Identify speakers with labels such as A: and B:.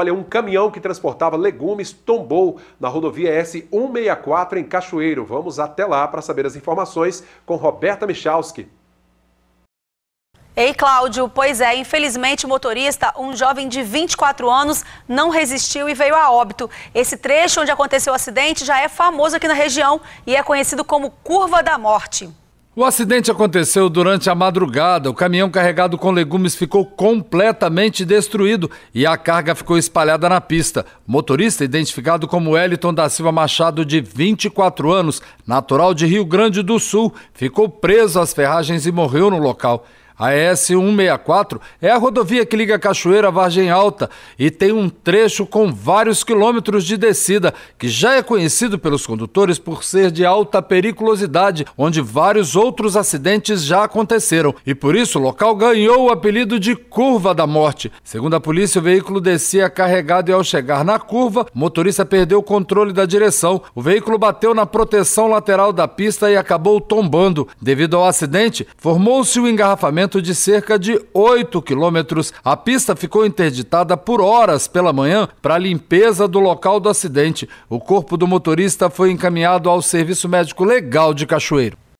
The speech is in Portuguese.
A: Olha, um caminhão que transportava legumes tombou na rodovia S164 em Cachoeiro. Vamos até lá para saber as informações com Roberta Michalski.
B: Ei, Cláudio, pois é, infelizmente o motorista, um jovem de 24 anos, não resistiu e veio a óbito. Esse trecho onde aconteceu o acidente já é famoso aqui na região e é conhecido como Curva da Morte.
C: O acidente aconteceu durante a madrugada. O caminhão carregado com legumes ficou completamente destruído e a carga ficou espalhada na pista. O motorista, identificado como Wellington da Silva Machado, de 24 anos, natural de Rio Grande do Sul, ficou preso às ferragens e morreu no local. A S164 é a rodovia que liga Cachoeira à Vargem Alta e tem um trecho com vários quilômetros de descida, que já é conhecido pelos condutores por ser de alta periculosidade, onde vários outros acidentes já aconteceram. E por isso o local ganhou o apelido de Curva da Morte. Segundo a polícia, o veículo descia carregado e ao chegar na curva, o motorista perdeu o controle da direção. O veículo bateu na proteção lateral da pista e acabou tombando. Devido ao acidente, formou-se o um engarrafamento de cerca de 8 quilômetros. A pista ficou interditada por horas pela manhã para limpeza do local do acidente. O corpo do motorista foi encaminhado ao Serviço Médico Legal de Cachoeiro.